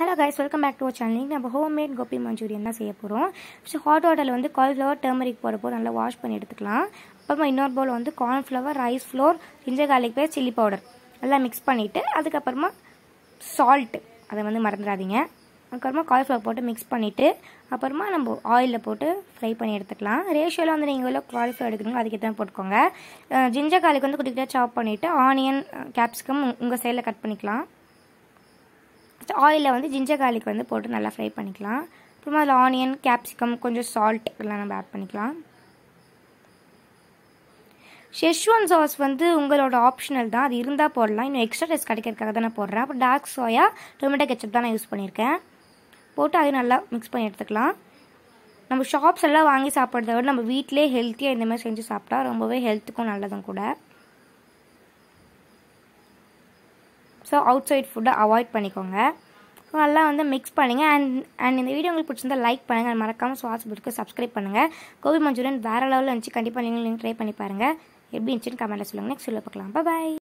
hello guys welcome back to our channel நம்ம home made gobi manchurian தான் செய்ய போகிறோம் ஸோ ஹாட் வாட்டரில் வந்து காலிஃப்ளவர் டர்மரிக் போகிறப்போ நல்லா வாஷ் பண்ணி எடுத்துக்கலாம் அப்புறமா இன்னொரு பவுல் வந்து cornflour rice flour ginger garlic பேர் சில்லி பவுடர் எல்லாம் மிக்ஸ் பண்ணிவிட்டு அதுக்கப்புறமா சால்ட்டு அதை வந்து மறந்துடாதீங்க அதுக்கப்புறமா காலிஃப்ளவர் போட்டு மிக்ஸ் பண்ணிவிட்டு அப்புறமா நம்ம ஆயிலில் போட்டு ஃப்ரை பண்ணி எடுத்துக்கலாம் ரேஷியோவில் வந்து நீங்கள் எவ்வளோ காலிஃப்ளவர் அதுக்கு அதுக்கேற்ற போட்டுக்கோங்க ஜிஞ்சர் காலிக்கு வந்து குட்டி குட்டியாக சாப் பண்ணிவிட்டு ஆனியன் கேப்சிகம் உங்கள் சைடில் கட் பண்ணிக்கலாம் ஃபஸ்ட் ஆயிலில் வந்து ஜிஞ்சர் கார்லிக் வந்து போட்டு நல்லா ஃப்ரை பண்ணிக்கலாம் அப்புறமா அதில் ஆனியன் கேப்சிகம் கொஞ்சம் சால்ட் இதெல்லாம் நம்ம ஆட் பண்ணிக்கலாம் ஷெஷ்வான் சாஸ் வந்து உங்களோட ஆப்ஷனல் தான் அது இருந்தால் போடலாம் இன்னும் எக்ஸ்ட்ரா டேஸ்ட் கிடைக்கிறதுக்காக தான் நான் போடுறேன் அப்புறம் டார்க் சோயா டொமேட்டோ கெச்சப் தான் நான் யூஸ் பண்ணியிருக்கேன் போட்டு அதையும் நல்லா மிக்ஸ் பண்ணி எடுத்துக்கலாம் நம்ம ஷாப்ஸ் எல்லாம் வாங்கி சாப்பிட்றத விட நம்ம வீட்டிலே ஹெல்த்தியாக இந்தமாதிரி செஞ்சு சாப்பிட்டா ரொம்பவே ஹெல்த்துக்கும் நல்லதும் கூட ஸோ அவுட் சைட் ஃபுட்டை அவாய்ட் பண்ணிக்கோங்க ஸோ நல்லா வந்து மிக்ஸ் பண்ணுங்கள் அண்ட் அண்ட் இந்த வீடியோ உங்களுக்கு பிடிச்சிருந்தா லைக் பண்ணுங்கள் அண்ட் மறக்காமல் சுவாஸ் பிடிக்க சப்ஸ்கிரைப் பண்ணுங்கள் கோபி மஞ்சூரியன் வேறு லெவலில் இருந்துச்சு கண்டிப்பாக நீங்கள் ட்ரை பண்ணி பாருங்கள் எப்படி இருந்துச்சுன்னு கமெண்ட்டில் சொல்லுங்கள் நெக்ஸ்ட் சொல்ல பார்க்கலாம் பாய்